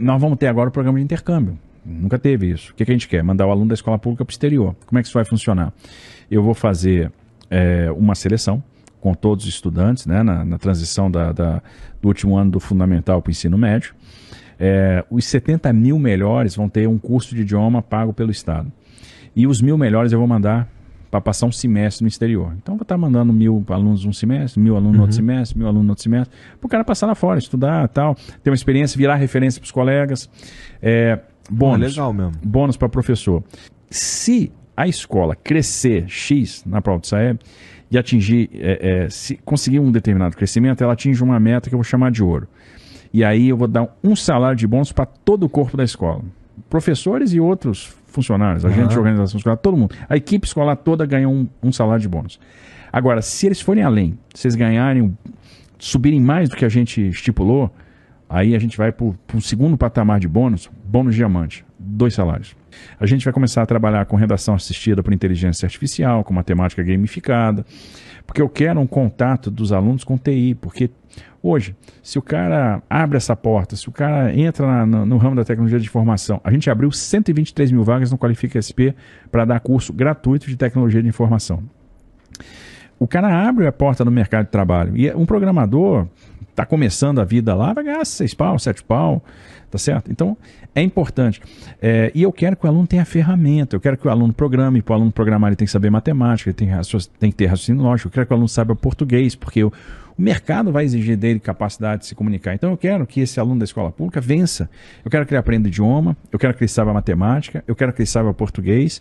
nós vamos ter agora o programa de intercâmbio. Nunca teve isso. O que, que a gente quer? Mandar o aluno da escola pública para o exterior. Como é que isso vai funcionar? Eu vou fazer é, uma seleção com todos os estudantes, né, na, na transição da, da, do último ano do fundamental para o ensino médio. É, os 70 mil melhores vão ter um curso de idioma pago pelo Estado. E os mil melhores eu vou mandar para passar um semestre no exterior. Então, tá mandando mil alunos um semestre, mil alunos uhum. outro semestre, mil alunos outro semestre, para o cara passar lá fora, estudar tal, ter uma experiência, virar referência para os colegas. É, bônus. Ah, legal mesmo. Bônus para professor. Se a escola crescer X na prova do Saeb e atingir, é, é, se conseguir um determinado crescimento, ela atinge uma meta que eu vou chamar de ouro. E aí eu vou dar um salário de bônus para todo o corpo da escola. Professores e outros funcionários, agentes uhum. de organização escolar, todo mundo. A equipe escolar toda ganha um, um salário de bônus. Agora, se eles forem além, se eles ganharem, subirem mais do que a gente estipulou, Aí a gente vai para um segundo patamar de bônus, bônus diamante, dois salários. A gente vai começar a trabalhar com redação assistida por inteligência artificial, com matemática gamificada, porque eu quero um contato dos alunos com TI, porque hoje, se o cara abre essa porta, se o cara entra na, no, no, ramo da tecnologia de informação, a gente abriu 123 mil vagas no Qualifica SP para dar curso gratuito de tecnologia de informação. O cara abre a porta no mercado de trabalho. E é um programador, está começando a vida lá, vai ganhar seis pau, sete pau, tá certo? Então, é importante. É, e eu quero que o aluno tenha ferramenta, eu quero que o aluno programe, para o aluno programar ele tem que saber matemática, ele tem, tem que ter raciocínio lógico, eu quero que o aluno saiba português, porque eu, o mercado vai exigir dele capacidade de se comunicar. Então, eu quero que esse aluno da escola pública vença. Eu quero que ele aprenda idioma, eu quero que ele saiba matemática, eu quero que ele saiba português,